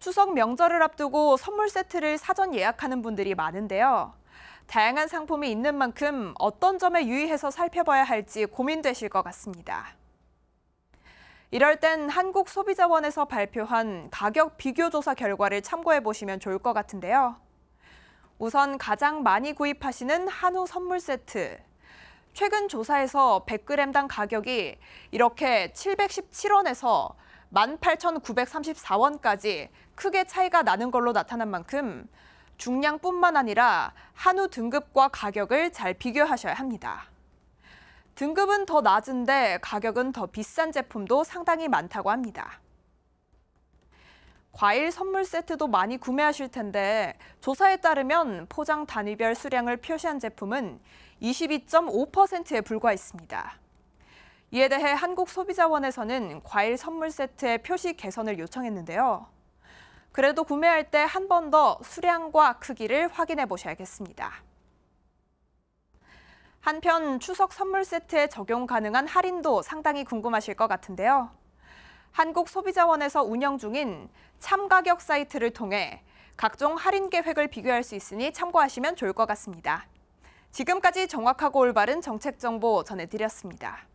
추석 명절을 앞두고 선물 세트를 사전 예약하는 분들이 많은데요. 다양한 상품이 있는 만큼 어떤 점에 유의해서 살펴봐야 할지 고민되실 것 같습니다. 이럴 땐 한국소비자원에서 발표한 가격 비교조사 결과를 참고해 보시면 좋을 것 같은데요. 우선 가장 많이 구입하시는 한우 선물 세트. 최근 조사에서 100g당 가격이 이렇게 717원에서 18,934원까지 크게 차이가 나는 걸로 나타난 만큼 중량뿐만 아니라 한우 등급과 가격을 잘 비교하셔야 합니다. 등급은 더 낮은데 가격은 더 비싼 제품도 상당히 많다고 합니다. 과일 선물 세트도 많이 구매하실 텐데 조사에 따르면 포장 단위별 수량을 표시한 제품은 22.5%에 불과했습니다. 이에 대해 한국소비자원에서는 과일 선물 세트의 표시 개선을 요청했는데요. 그래도 구매할 때 한 번 더 수량과 크기를 확인해 보셔야겠습니다. 한편 추석 선물 세트에 적용 가능한 할인도 상당히 궁금하실 것 같은데요. 한국소비자원에서 운영 중인 참가격 사이트를 통해 각종 할인 계획을 비교할 수 있으니 참고하시면 좋을 것 같습니다. 지금까지 정확하고 올바른 정책 정보 전해드렸습니다.